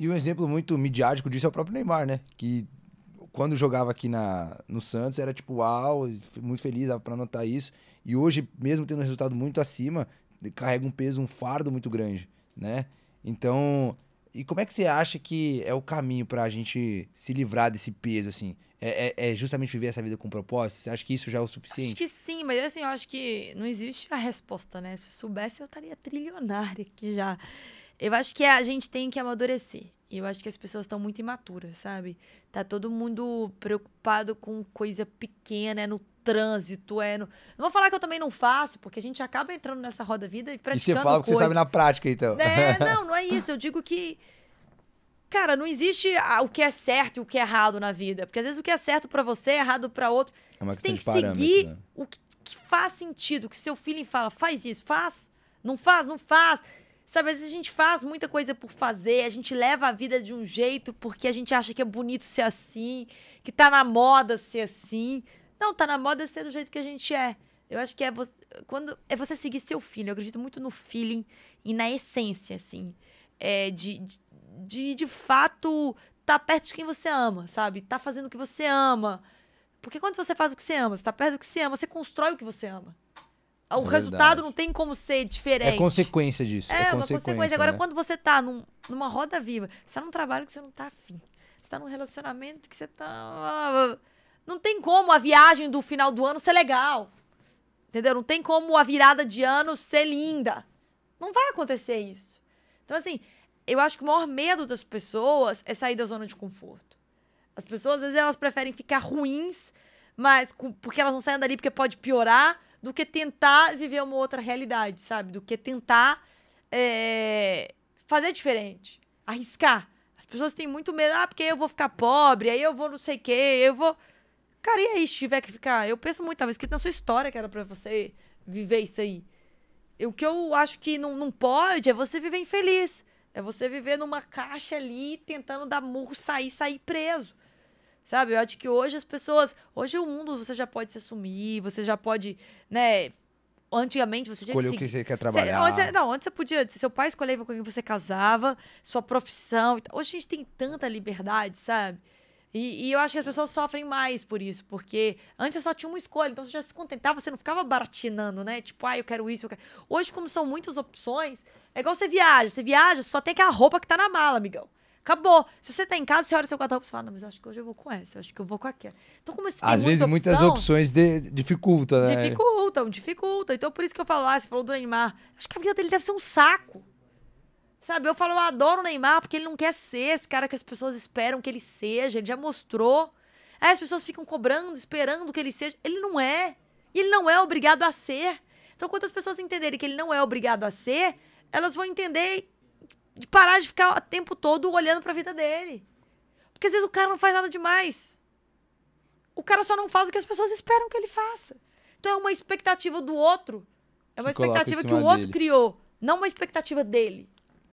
E um exemplo muito midiático disso é o próprio Neymar, né? Que quando jogava aqui na, no Santos era tipo, uau, muito feliz, dava pra anotar isso. E hoje, mesmo tendo um resultado muito acima, carrega um peso, um fardo muito grande, né? Então, e como é que você acha que é o caminho para a gente se livrar desse peso, assim? É, é, é, justamente viver essa vida com propósito? Você acha que isso já é o suficiente? Acho que sim, mas assim, eu acho que não existe a resposta, né? Se soubesse, eu estaria trilionária aqui já. Eu acho que a gente tem que amadurecer. E eu acho que as pessoas estão muito imaturas, sabe? Tá todo mundo preocupado com coisa pequena, é no trânsito, é no... Não vou falar que eu também não faço, porque a gente acaba entrando nessa roda vida e praticando E você fala o que você sabe na prática, então. É, não, não é isso. Eu digo que... Cara, não existe o que é certo e o que é errado na vida. Porque às vezes o que é certo para você é errado para outro. É uma questão você tem que de seguir né? o que, que faz sentido, o que seu filho fala, faz isso, faz, não faz, não faz. Sabe, às vezes a gente faz muita coisa por fazer, a gente leva a vida de um jeito porque a gente acha que é bonito ser assim, que tá na moda ser assim. Não, tá na moda ser do jeito que a gente é. Eu acho que é você, quando, é você seguir seu feeling. Eu acredito muito no feeling e na essência, assim. É, de, de, de, de fato, tá perto de quem você ama, sabe? Tá fazendo o que você ama. Porque quando você faz o que você ama, você tá perto do que você ama, você constrói o que você ama. O é resultado não tem como ser é diferente. É consequência disso. É, é uma consequência. Agora, né? quando você tá num, numa roda viva, você tá num trabalho que você não tá afim. Você tá num relacionamento que você tá. Não tem como a viagem do final do ano ser legal. Entendeu? Não tem como a virada de ano ser linda. Não vai acontecer isso. Então, assim, eu acho que o maior medo das pessoas é sair da zona de conforto. As pessoas, às vezes, elas preferem ficar ruins, mas com, porque elas não saem dali porque pode piorar do que tentar viver uma outra realidade, sabe? Do que tentar é, fazer diferente, arriscar. As pessoas têm muito medo, ah, porque eu vou ficar pobre, aí eu vou não sei o quê, eu vou. Cara, e aí, se tiver que ficar? Eu penso muito, tava escrito na sua história que era pra você viver isso aí. E o que eu acho que não, não pode é você viver infeliz. É você viver numa caixa ali, tentando dar murro, sair, sair preso. Sabe? Eu acho que hoje as pessoas. Hoje o mundo você já pode se assumir, você já pode, né? Antigamente você tinha Escolheu que. Escolher o que você quer trabalhar. Você, antes, não, antes você podia. Seu pai escolhia com quem você casava, sua profissão. Hoje a gente tem tanta liberdade, sabe? E, e, eu acho que as pessoas sofrem mais por isso, porque antes só tinha uma escolha, então você já se contentava, você não ficava baratinando, né? Tipo, ah, eu quero isso, eu quero. Hoje, como são muitas opções, é igual você viaja. Você viaja, só tem aquela roupa que tá na mala, amigão. Acabou. Se você tá em casa, você olha o seu guarda-roupa e fala, não, mas acho que hoje eu vou com essa, acho que eu vou com aquela. Então, como você Às vezes, opção, muitas opções de, dificultam, né? Dificultam, dificultam. Então, por isso que eu falo, ah, você falou do Neymar. Acho que a vida dele deve ser um saco. Sabe, eu falo, eu adoro o Neymar porque ele não quer ser esse cara que as pessoas esperam que ele seja. Ele já mostrou. Aí é, as pessoas ficam cobrando, esperando que ele seja. Ele não é. E ele não é obrigado a ser. Então, quando as pessoas entenderem que ele não é obrigado a ser, elas vão entender de parar de ficar o tempo todo olhando para a vida dele. Porque às vezes o cara não faz nada demais. O cara só não faz o que as pessoas esperam que ele faça. Então é uma expectativa do outro. É uma que expectativa que o outro dele. criou, não uma expectativa dele.